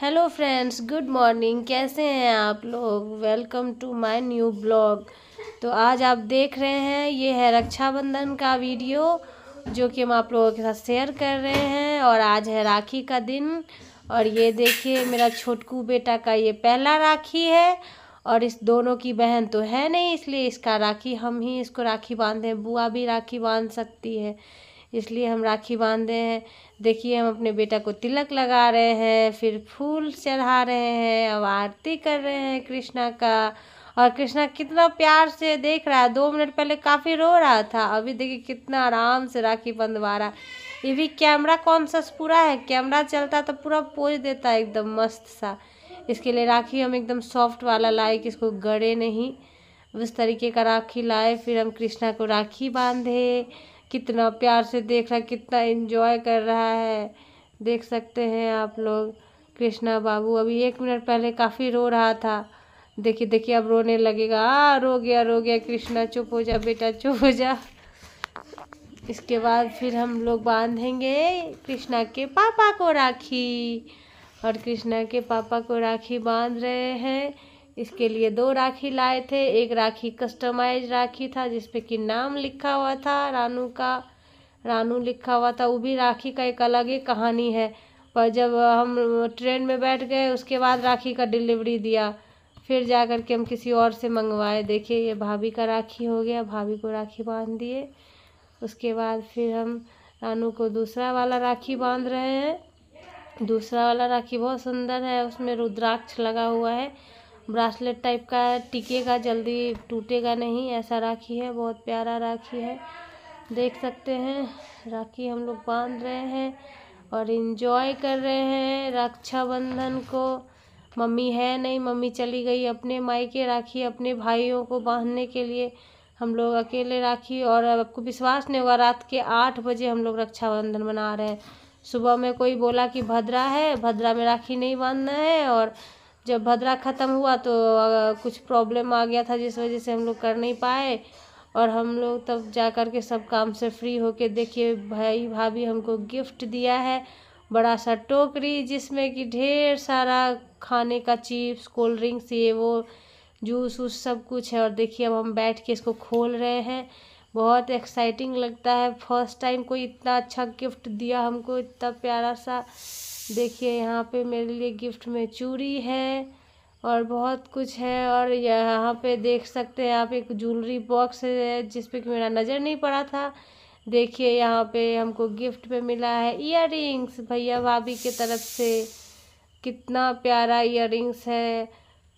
hello friends good morning कैसे हैं आप लोग welcome to my new blog तो आज आप देख रहे हैं ये है रक्षाबंधन का वीडियो जो कि हम आप लोगों के साथ शेयर कर रहे हैं और आज है राखी का दिन और ये देखिए मेरा छोटकू बेटा का ये पहला राखी है और इस दोनों की बहन तो है नहीं इसलिए इसका राखी हम ही इसको राखी बांधें बुआ भी राखी बांध सकती है इसलिए हम राखी बांधे हैं देखिए हम अपने बेटा को तिलक लगा रहे हैं फिर फूल चढ़ा रहे हैं अब आरती कर रहे हैं कृष्णा का और कृष्णा कितना प्यार से देख रहा है दो मिनट पहले काफ़ी रो रहा था अभी देखिए कितना आराम से राखी बंधवा रहा है ये भी कैमरा कॉन्सस पूरा है कैमरा चलता तो पूरा पोज देता है एकदम मस्त सा इसके लिए राखी हम एकदम सॉफ्ट वाला लाए कि इसको गड़े नहीं उस तरीके का राखी लाए फिर हम कृष्णा को राखी बांधे कितना प्यार से देख रहा है कितना इन्जॉय कर रहा है देख सकते हैं आप लोग कृष्णा बाबू अभी एक मिनट पहले काफ़ी रो रहा था देखिए देखिए अब रोने लगेगा आ रो गया रो गया कृष्णा चुप हो जा बेटा चुप हो जा इसके बाद फिर हम लोग बांधेंगे कृष्णा के पापा को राखी और कृष्णा के पापा को राखी बांध रहे हैं इसके लिए दो राखी लाए थे एक राखी कस्टमाइज राखी था जिस कि नाम लिखा हुआ था रानू का रानू लिखा हुआ था वो भी राखी का एक अलग ही कहानी है पर जब हम ट्रेन में बैठ गए उसके बाद राखी का डिलीवरी दिया फिर जा कर के हम किसी और से मंगवाए देखिए ये भाभी का राखी हो गया भाभी को राखी बांध दिए उसके बाद फिर हम रानू को दूसरा वाला राखी बांध रहे हैं दूसरा वाला राखी बहुत सुंदर है उसमें रुद्राक्ष लगा हुआ है ब्रासलेट टाइप का टिकेगा जल्दी टूटेगा नहीं ऐसा राखी है बहुत प्यारा राखी है देख सकते हैं राखी हम लोग बांध रहे हैं और इन्जॉय कर रहे हैं रक्षाबंधन को मम्मी है नहीं मम्मी चली गई अपने माई के राखी अपने भाइयों को बांधने के लिए हम लोग अकेले राखी और आपको विश्वास नहीं होगा रात के आठ बजे हम लोग रक्षाबंधन मना रहे हैं सुबह में कोई बोला कि भद्रा है भद्रा में राखी नहीं बांधना है और जब भद्रा ख़त्म हुआ तो कुछ प्रॉब्लम आ गया था जिस वजह से हम लोग कर नहीं पाए और हम लोग तब जा कर के सब काम से फ्री होके देखिए भाई भाभी हमको गिफ्ट दिया है बड़ा सा टोकरी जिसमें कि ढेर सारा खाने का चिप्स कोल्ड ड्रिंक्स ये वो जूस उस सब कुछ है और देखिए अब हम बैठ के इसको खोल रहे हैं बहुत एक्साइटिंग लगता है फर्स्ट टाइम कोई इतना अच्छा गिफ्ट दिया हमको इतना प्यारा सा देखिए यहाँ पे मेरे लिए गिफ्ट में चूड़ी है और बहुत कुछ है और यहाँ पे देख सकते हैं आप एक ज्वेलरी बॉक्स है जिस पे कि मेरा नज़र नहीं पड़ा था देखिए यहाँ पे हमको गिफ्ट में मिला है इयर भैया भाभी के तरफ से कितना प्यारा इयर है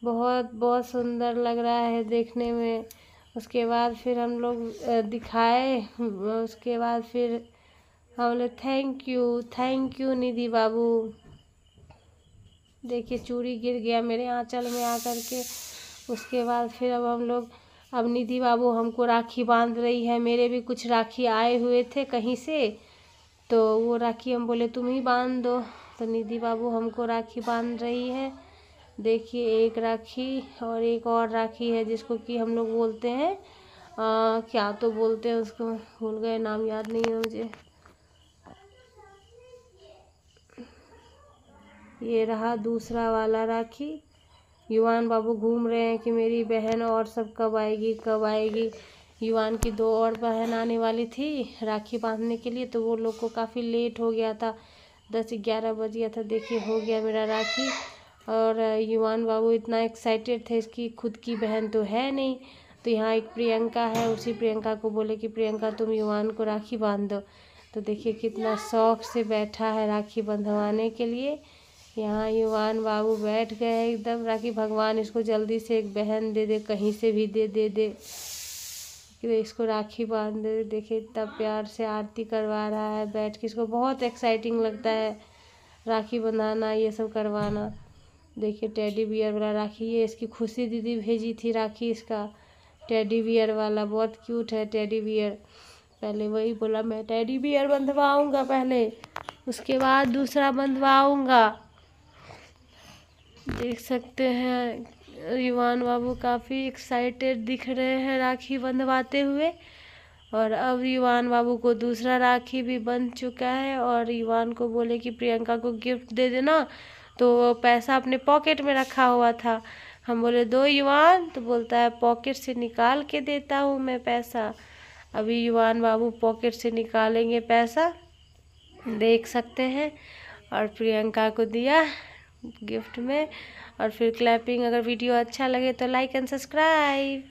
बहुत बहुत सुंदर लग रहा है देखने में उसके बाद फिर हम लोग दिखाए उसके बाद फिर हम बोले thank you thank you Nidhi बाबू देखिए चूड़ी गिर गया मेरे आँचल में आ कर के उसके बाद फिर अब हम लोग अब निधि बाबू हमको राखी बांध रही है मेरे भी कुछ राखी आए हुए थे कहीं से तो वो राखी हम बोले तुम ही बांध दो तो निधि बाबू हमको राखी बांध रही है देखिए एक राखी और एक और राखी है जिसको कि हम लोग बोलते हैं आ, क्या तो बोलते हैं उसको भूल गए नाम याद नहीं है मुझे ये रहा दूसरा वाला राखी युवान बाबू घूम रहे हैं कि मेरी बहन और सब कब आएगी कब आएगी युवान की दो और बहन आने वाली थी राखी बांधने के लिए तो वो लोग को काफ़ी लेट हो गया था दस ग्यारह बज गया था देखिए हो गया मेरा राखी और युवान बाबू इतना एक्साइटेड थे इसकी खुद की बहन तो है नहीं तो यहाँ एक प्रियंका है उसी प्रियंका को बोले कि प्रियंका तुम युवान को राखी बांध दो तो देखिए कितना शौक से बैठा है राखी बंधवाने के लिए यहाँ युवान बाबू बैठ गए एकदम राखी भगवान इसको जल्दी से एक बहन दे दे कहीं से भी दे दे दे इसको राखी बांध दे देखिए इतना प्यार से आरती करवा रहा है बैठ के इसको बहुत एक्साइटिंग लगता है राखी बनाना ये सब करवाना देखिए टेडी बियर वाला राखी ये इसकी खुशी दीदी भेजी थी राखी इसका टेडी बियर वाला बहुत क्यूट है टेडी बियर पहले वही बोला मैं टेडी बियर बंधवाऊँगा पहले उसके बाद दूसरा बंधवाऊँगा देख सकते हैं युवान बाबू काफ़ी एक्साइटेड दिख रहे हैं राखी बंधवाते हुए और अब युवान बाबू को दूसरा राखी भी बंध चुका है और युवान को बोले कि प्रियंका को गिफ्ट दे देना तो पैसा अपने पॉकेट में रखा हुआ था हम बोले दो युवान तो बोलता है पॉकेट से निकाल के देता हूँ मैं पैसा अभी युवान बाबू पॉकेट से निकालेंगे पैसा देख सकते हैं और प्रियंका को दिया गिफ्ट में और फिर क्लैपिंग अगर वीडियो अच्छा लगे तो लाइक एंड सब्सक्राइब